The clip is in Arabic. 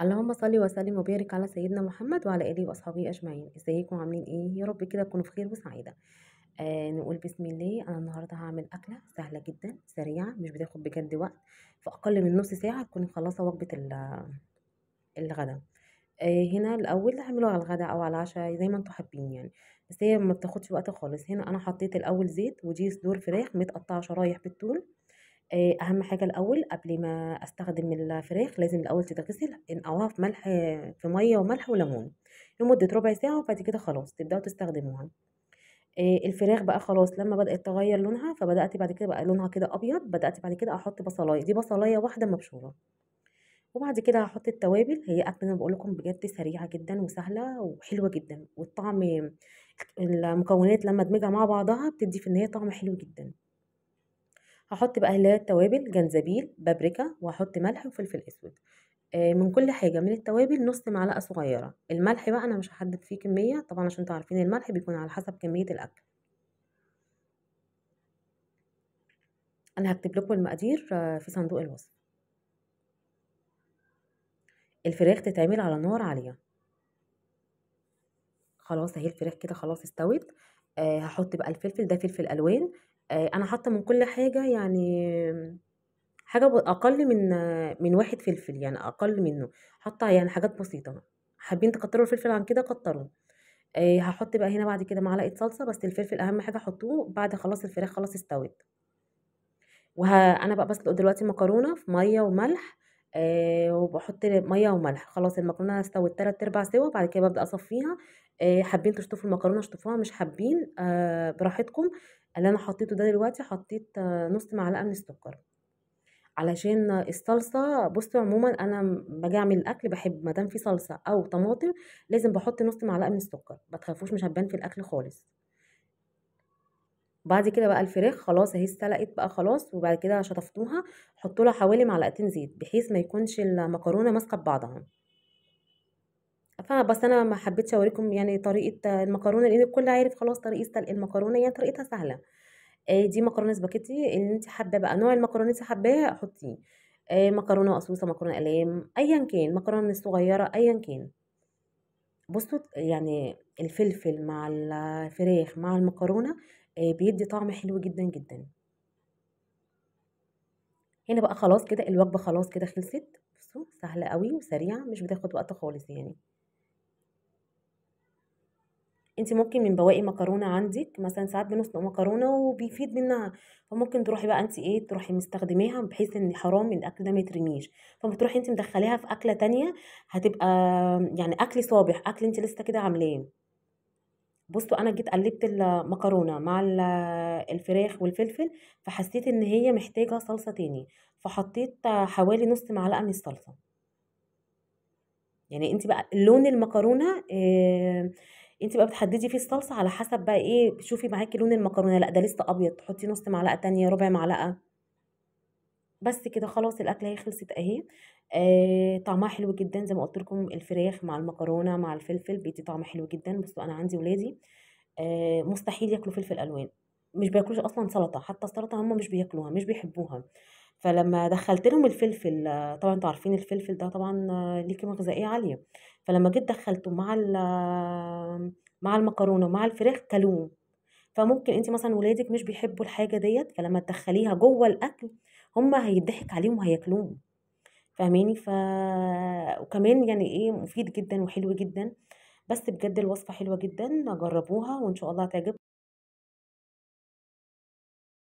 اللهم صل وسلم وبارك على سيدنا محمد وعلى اله واصحابه اجمعين ازيكم عاملين ايه يا رب كده تكونوا في خير وسعاده آه نقول بسم الله انا النهارده هعمل اكله سهله جدا سريعه مش بتاخد بجد وقت في اقل من نص ساعه تكون مخلصه وجبه الغدا آه هنا الاول هعمله على الغدا او على العشاء زي ما انتم حابين يعني بس هي ما بتاخدش وقت خالص هنا انا حطيت الاول زيت ودي صدور فراخ متقطعه شرايح بالطول آه، اهم حاجه الاول قبل ما استخدم الفراخ لازم الاول تتغسل انقعوها في ملح في ميه وملح وليمون لمده ربع ساعه وبعد كده خلاص تبداوا تستخدموها آه، الفراخ بقى خلاص لما بدات تغير لونها فبدات بعد كده بقى لونها كده ابيض بدات بعد كده احط بصلايه دي بصلايه واحده مبشوره وبعد كده هحط التوابل هي اكل انا بقول لكم بجد سريعه جدا وسهله وحلوه جدا والطعم المكونات لما ادمجها مع بعضها بتدي في النهايه طعم حلو جدا هحط بقى اللي التوابل جنزبيل بابريكا وهحط ملح وفلفل اسود آه، من كل حاجة من التوابل نص معلقة صغيرة الملح بقى أنا مش هحدد فيه كمية طبعا عشان انتوا عارفين الملح بيكون على حسب كمية الأكل أنا هكتب لكم المقادير آه، في صندوق الوصف الفراخ تتعمل على نار عالية خلاص اهي الفراخ كده خلاص استوت آه هحط بقى الفلفل ده فلفل ألوان آه، أنا حاطة من كل حاجة يعني حاجة أقل من من واحد فلفل، يعني أقل منّه، حاطة يعني حاجات بسيطة، حابين تكتروا الفلفل عن كده كتروا آه، هحط بقى هنا بعد كده معلقة صلصة، بس الفلفل أهم حاجة حطوه بعد خلاص الفراخ خلاص استوت، وه أنا بقى بسلق دلوقتي مكرونه في مَيّة وملح آه وبحط ميه وملح خلاص المكرونه استوت تلات ارباع سوا بعد كده ببدا اصفيها آه حابين تشطفوا المكرونه اشطفوها مش حابين آه براحتكم اللي انا حطيته ده دلوقتي حطيت نص معلقه من السكر علشان الصلصه بصوا عموما انا باجي اعمل الاكل بحب دام في صلصه او طماطم لازم بحط نص معلقه من السكر ما تخافوش مش هتبان في الاكل خالص بعد كده بقى الفراخ خلاص اهي استلقت بقى خلاص وبعد كده شطفتوها حطوا لها حوالي معلقتين زيت بحيث ما يكونش المكرونه ماسكه ببعضها فبس انا ما حبيتش اوريكم يعني طريقه المكرونه لان الكل عارف خلاص طريقه سلق المكرونه يعني طريقتها سهله آه، دي مكرونه سباكيتي اللي انت حابه بقى نوع المكرونه انت حباه حطيه آه، مكرونه مقصوصه مكرونه قلام ايا كان مكرونه صغيره ايا كان بصوا يعني الفلفل مع الفراخ مع المكرونه آه، بيدي طعم حلو جدا جدا هنا بقى خلاص كده الوجبة خلاص كده خلصت بصوا سهلة قوي وسريعة مش بتاخد وقت خالص يعني انت ممكن من بواقي مكرونه عندك مثلا ساعات بنسلق مكرونه وبيفيد منها فممكن تروحي بقى انت ايه تروحي مستخدماها بحيث ان حرام الاكل ده ميترميش فبتروحي انت مدخليها في اكله تانية هتبقى يعني اكل صابح اكل انت لسه كده عاملاه بصوا انا جيت قلبت المكرونه مع الفراخ والفلفل فحسيت ان هي محتاجه صلصه تاني فحطيت حوالي نص معلقه من الصلصه يعني انت بقى لون المكرونه إيه انت بقى بتحددي فيه الصلصه على حسب بقى ايه شوفي معاكي لون المكرونه لا ده لسه ابيض تحطي نص معلقه تانية ربع معلقه بس كده خلاص الاكله هي خلصت اهي آه طعمها حلو جدا زي ما قلت لكم الفراخ مع المكرونه مع الفلفل بيدي طعم حلو جدا بصوا انا عندي ولادي آه مستحيل ياكلوا فلفل الوان مش بياكلوش اصلا سلطه حتى السلطه هم مش بياكلوها مش بيحبوها فلما دخلت لهم الفلفل طبعا انتوا عارفين الفلفل ده طبعا ليه قيمه غذائيه عاليه فلما جيت دخلته مع مع المكرونه مع الفراخ كلوه فممكن انت مثلا ولادك مش بيحبوا الحاجه ديت فلما تدخليها جوه الاكل هم هيضحك عليهم وهياكلوهم فاهماني ف وكمان يعني ايه مفيد جدا وحلو جدا بس بجد الوصفه حلوه جدا جربوها وان شاء الله هتعجبكم